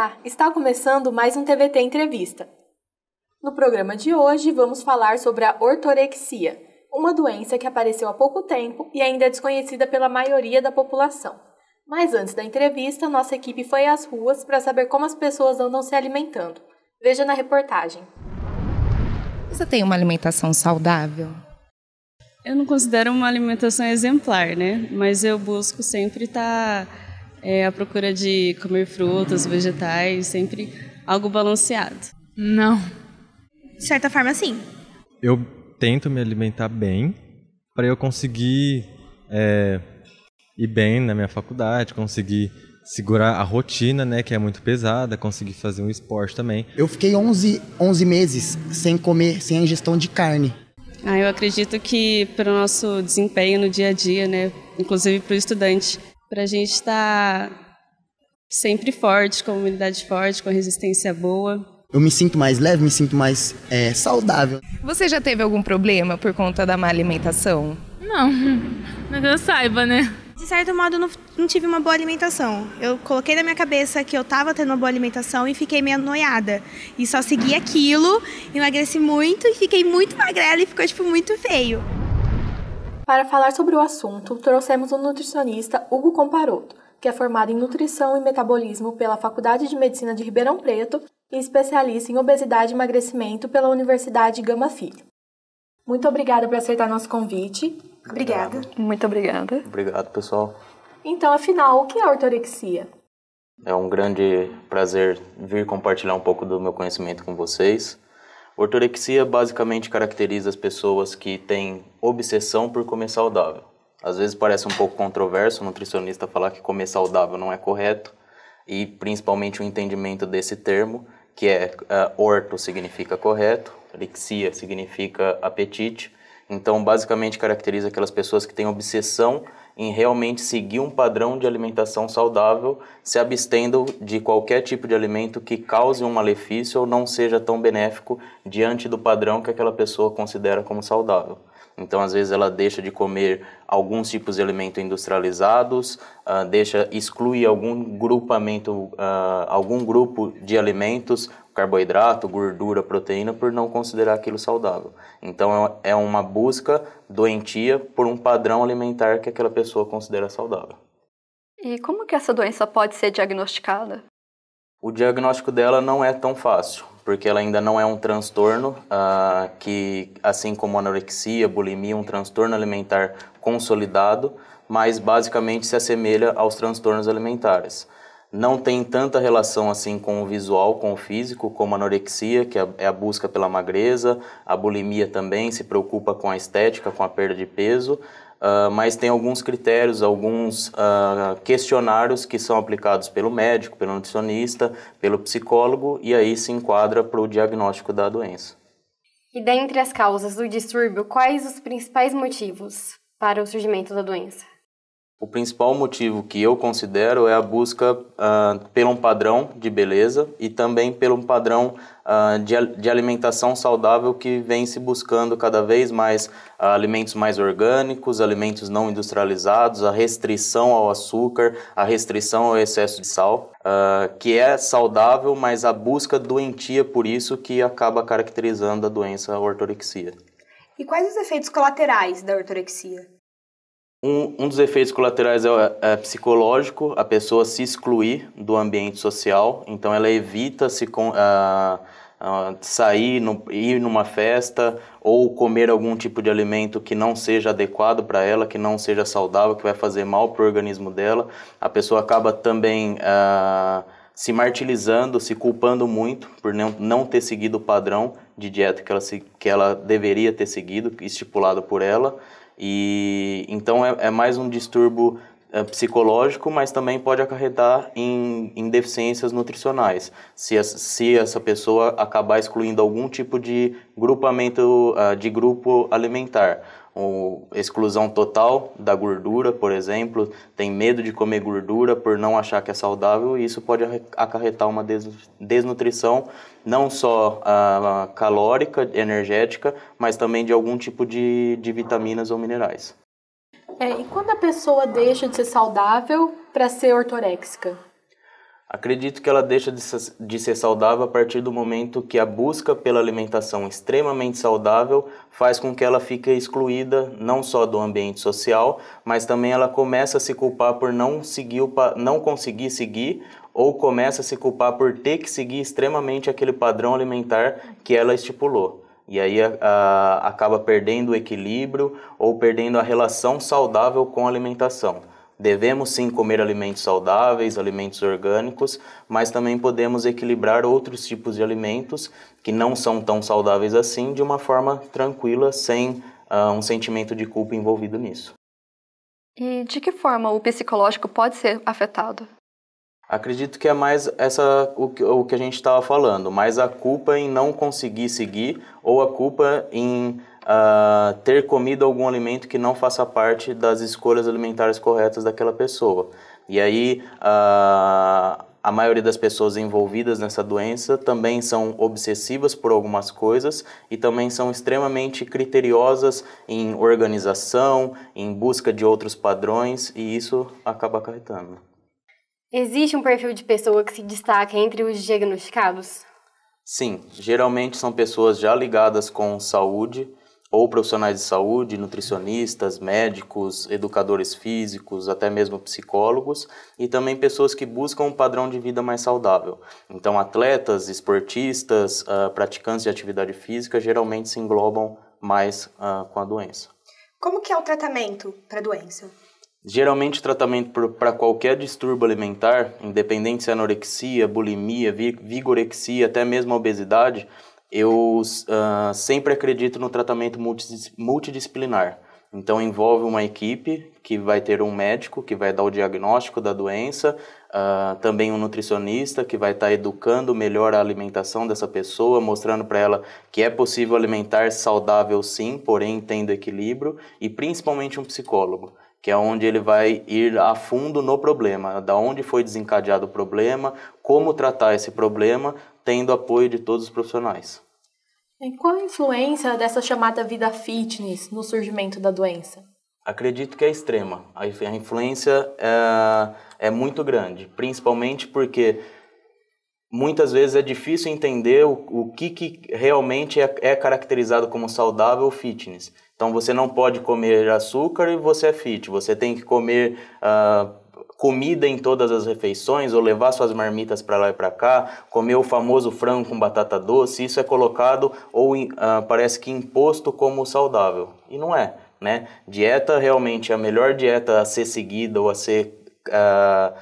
Olá, está começando mais um TVT Entrevista. No programa de hoje, vamos falar sobre a ortorexia, uma doença que apareceu há pouco tempo e ainda é desconhecida pela maioria da população. Mas antes da entrevista, nossa equipe foi às ruas para saber como as pessoas andam se alimentando. Veja na reportagem. Você tem uma alimentação saudável? Eu não considero uma alimentação exemplar, né? Mas eu busco sempre estar. Tá é, a procura de comer frutas, vegetais, sempre algo balanceado. Não. De certa forma, sim. Eu tento me alimentar bem para eu conseguir é, ir bem na minha faculdade, conseguir segurar a rotina, né, que é muito pesada, conseguir fazer um esporte também. Eu fiquei 11, 11 meses sem comer, sem ingestão de carne. Ah, eu acredito que para o nosso desempenho no dia a dia, né, inclusive para o estudante, para a gente estar tá sempre forte, com imunidade forte, com resistência boa eu me sinto mais leve, me sinto mais é, saudável. Você já teve algum problema por conta da má alimentação? Não, mas que eu saiba, né? De certo modo, não, não tive uma boa alimentação. Eu coloquei na minha cabeça que eu estava tendo uma boa alimentação e fiquei meio anoiada. E só segui aquilo, emagreci muito e fiquei muito magrela e ficou, tipo, muito feio. Para falar sobre o assunto, trouxemos o nutricionista Hugo Comparoto, que é formado em Nutrição e Metabolismo pela Faculdade de Medicina de Ribeirão Preto e especialista em obesidade e emagrecimento pela Universidade Gama Filho. Muito obrigada por aceitar nosso convite. Obrigada. Muito obrigada. Obrigado, pessoal. Então, afinal, o que é ortorexia? É um grande prazer vir compartilhar um pouco do meu conhecimento com vocês. Ortorexia basicamente caracteriza as pessoas que têm obsessão por comer saudável. Às vezes parece um pouco controverso o nutricionista falar que comer saudável não é correto, e principalmente o entendimento desse termo, que é uh, orto significa correto, lexia significa apetite, então, basicamente, caracteriza aquelas pessoas que têm obsessão em realmente seguir um padrão de alimentação saudável, se abstendo de qualquer tipo de alimento que cause um malefício ou não seja tão benéfico diante do padrão que aquela pessoa considera como saudável. Então, às vezes, ela deixa de comer alguns tipos de alimento industrializados, uh, deixa, exclui algum grupamento, uh, algum grupo de alimentos, carboidrato, gordura, proteína, por não considerar aquilo saudável. Então, é, é uma busca doentia por um padrão alimentar que aquela pessoa considera saudável. E como que essa doença pode ser diagnosticada? O diagnóstico dela não é tão fácil porque ela ainda não é um transtorno uh, que, assim como anorexia, bulimia, um transtorno alimentar consolidado, mas basicamente se assemelha aos transtornos alimentares. Não tem tanta relação assim com o visual, com o físico, como a anorexia, que é a é busca pela magreza, a bulimia também se preocupa com a estética, com a perda de peso, Uh, mas tem alguns critérios, alguns uh, questionários que são aplicados pelo médico, pelo nutricionista, pelo psicólogo, e aí se enquadra para o diagnóstico da doença. E dentre as causas do distúrbio, quais os principais motivos para o surgimento da doença? O principal motivo que eu considero é a busca uh, ah, pelo um padrão de beleza e também pelo um padrão uh, de, de, alimentação saudável que vem se buscando cada vez mais uh, alimentos mais orgânicos, alimentos não industrializados, a restrição ao açúcar, a restrição ao excesso de sal, que é saudável, mas a busca doentia por isso que acaba caracterizando a doença ortorexia. E quais os efeitos colaterais da ortorexia? Um, um dos efeitos colaterais é, é, psicológico, a pessoa se excluir do ambiente social, então ela evita se com, uh, uh, sair, no, ir numa festa ou comer algum tipo de alimento que não seja adequado para ela, que não seja saudável, que vai fazer mal para o organismo dela. A pessoa acaba também uh, se martirizando, se culpando muito por não, não ter seguido o padrão de dieta que ela, que ela deveria ter seguido, estipulado por ela. E então é, é mais um distúrbio é, psicológico, mas também pode acarretar em, em deficiências nutricionais, se, se essa pessoa acabar excluindo algum tipo de grupamento uh, de grupo alimentar exclusão total da gordura, por exemplo, tem medo de comer gordura por não achar que é saudável, e isso pode acarretar uma desnutrição não só ah, calórica, energética, mas também de algum tipo de, de vitaminas ou minerais. É, e quando a pessoa deixa de ser saudável para ser ortorexica? Acredito que ela deixa de ser saudável a partir do momento que a busca pela alimentação extremamente saudável faz com que ela fique excluída não só do ambiente social, mas também ela começa a se culpar por não, seguir não conseguir seguir ou começa a se culpar por ter que seguir extremamente aquele padrão alimentar que ela estipulou. E aí a, a, acaba perdendo o equilíbrio ou perdendo a relação saudável com a alimentação. Devemos sim comer alimentos saudáveis, alimentos orgânicos, mas também podemos equilibrar outros tipos de alimentos que não são tão saudáveis assim de uma forma tranquila, sem uh, um sentimento de culpa envolvido nisso. E de que forma o psicológico pode ser afetado? Acredito que é mais essa o que, o que a gente estava falando, mais a culpa em não conseguir seguir ou a culpa em uh, ter comido algum alimento que não faça parte das escolhas alimentares corretas daquela pessoa. E aí, uh, a maioria das pessoas envolvidas nessa doença também são obsessivas por algumas coisas e também são extremamente criteriosas em organização, em busca de outros padrões e isso acaba acarretando. Existe um perfil de pessoa que se destaca entre os diagnosticados? Sim, geralmente são pessoas já ligadas com saúde, ou profissionais de saúde, nutricionistas, médicos, educadores físicos, até mesmo psicólogos, e também pessoas que buscam um padrão de vida mais saudável. Então, atletas, esportistas, uh, praticantes de atividade física geralmente se englobam mais uh, com a doença. Como que é o tratamento para a doença? Geralmente, o tratamento para qualquer distúrbio alimentar, independente se é anorexia, bulimia, vigorexia, até mesmo obesidade, eu uh, sempre acredito no tratamento multidisciplinar. Então, envolve uma equipe que vai ter um médico que vai dar o diagnóstico da doença, uh, também um nutricionista que vai estar tá educando melhor a alimentação dessa pessoa, mostrando para ela que é possível alimentar saudável sim, porém tendo equilíbrio, e principalmente um psicólogo que é onde ele vai ir a fundo no problema, da onde foi desencadeado o problema, como tratar esse problema, tendo apoio de todos os profissionais. E qual a influência dessa chamada vida fitness no surgimento da doença? Acredito que é extrema. A influência é, é muito grande, principalmente porque muitas vezes é difícil entender o, o que, que realmente é, é caracterizado como saudável fitness. Então você não pode comer açúcar e você é fit. Você tem que comer uh, comida em todas as refeições ou levar suas marmitas para lá e para cá, comer o famoso frango com batata doce. Isso é colocado ou uh, parece que imposto como saudável e não é. Né? Dieta realmente é a melhor dieta a ser seguida ou a ser uh,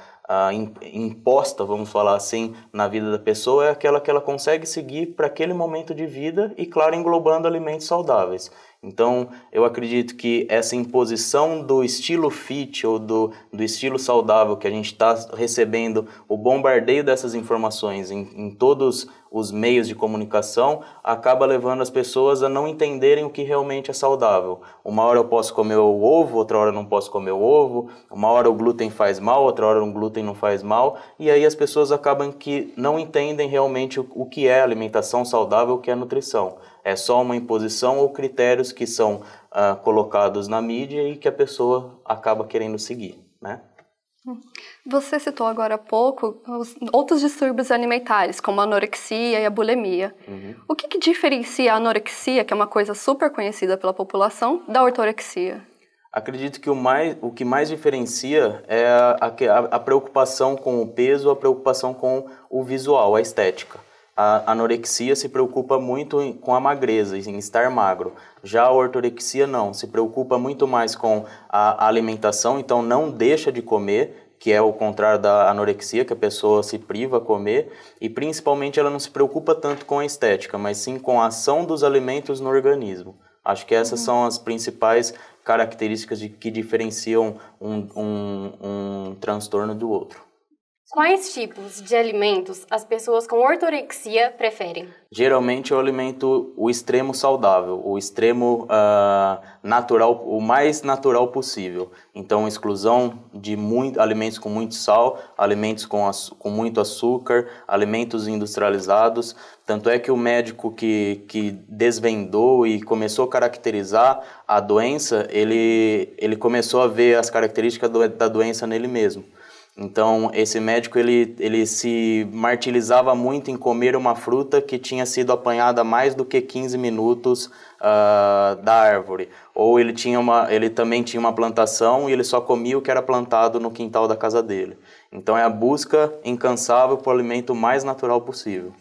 imposta, vamos falar assim, na vida da pessoa é aquela que ela consegue seguir para aquele momento de vida e, claro, englobando alimentos saudáveis. Então, eu acredito que essa imposição do estilo fit ou do, do estilo saudável que a gente está recebendo, o bombardeio dessas informações em, em todos os meios de comunicação, acaba levando as pessoas a não entenderem o que realmente é saudável. Uma hora eu posso comer o ovo, outra hora eu não posso comer o ovo, uma hora o glúten faz mal, outra hora o glúten não faz mal, e aí as pessoas acabam que não entendem realmente o, que é alimentação saudável, o que é nutrição. É só uma imposição ou critérios que são uh, colocados na mídia e que a pessoa acaba querendo seguir, né? Você citou agora há pouco outros distúrbios alimentares, como a anorexia e a bulimia. Uhum. O que, que, diferencia a anorexia, que é uma coisa super conhecida pela população, da ortorexia? Acredito que o, mais, o que mais diferencia é a, a, a preocupação com o peso, a preocupação com o visual, a estética. A anorexia se preocupa muito em, com a magreza, em estar magro. Já a ortorexia não, se preocupa muito mais com a, alimentação, então não deixa de comer, que é o contrário da anorexia, que a pessoa se priva a comer, e principalmente ela não se preocupa tanto com a estética, mas sim com a ação dos alimentos no organismo. Acho que essas uhum. são as principais características de, que diferenciam um, um, um transtorno do outro. Quais tipos de alimentos as pessoas com ortorexia preferem? Geralmente eu alimento o extremo saudável, o extremo uh, natural, o mais natural possível. Então, exclusão de muito, alimentos com muito sal, alimentos com, com muito açúcar, alimentos industrializados. Tanto é que o médico que, que desvendou e começou a caracterizar a doença, ele, ele começou a ver as características do, da doença nele mesmo. Então, esse médico ele, ele se martirizava muito em comer uma fruta que tinha sido apanhada mais do que 15 minutos uh, da árvore. Ou ele, tinha uma, ele também tinha uma plantação e ele só comia o que era plantado no quintal da casa dele. Então, é a busca incansável por alimento mais natural possível.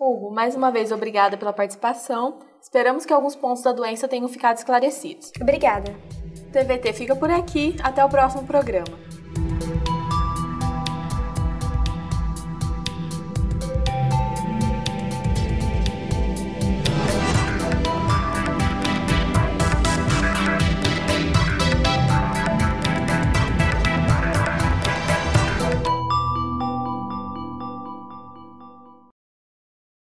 Hugo, mais uma vez obrigada pela participação. Esperamos que alguns pontos da doença tenham ficado esclarecidos. Obrigada. O TVT fica por aqui. Até o próximo programa.